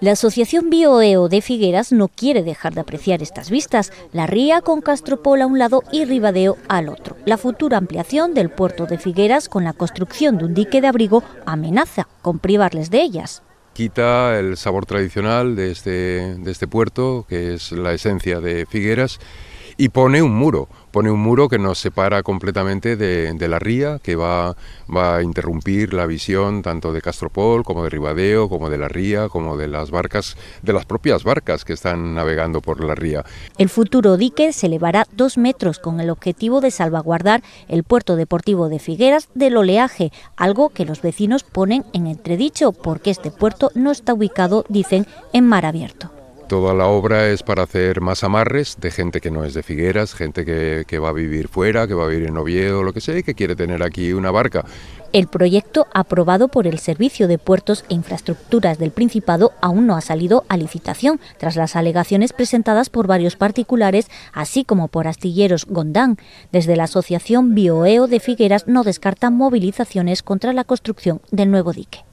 La Asociación Bioeo e de Figueras no quiere dejar de apreciar estas vistas, la ría con Castropol a un lado y Ribadeo al otro. La futura ampliación del puerto de Figueras con la construcción de un dique de abrigo amenaza con privarles de ellas. Quita el sabor tradicional de este, de este puerto, que es la esencia de Figueras, y pone un muro, pone un muro que nos separa completamente de, la ría, que va, va, a interrumpir la visión tanto de Castropol como de Ribadeo, como de la ría, como de las barcas, de las propias barcas que están navegando por la ría. El futuro dique se elevará dos metros con el objetivo de salvaguardar el puerto deportivo de Figueras del oleaje, algo que los vecinos ponen en entredicho porque este puerto no está ubicado, dicen, en mar abierto. Toda la obra es para hacer más amarres de gente que no es de Figueras, gente que, va a vivir fuera, que va a vivir en Oviedo, lo que sea, que quiere tener aquí una barca. El proyecto aprobado por el Servicio de Puertos e Infraestructuras del Principado aún no ha salido a licitación, tras las alegaciones presentadas por varios particulares, así como por astilleros Gondán. Desde la Asociación Bioeo de Figueras no descartan movilizaciones contra la construcción del nuevo dique.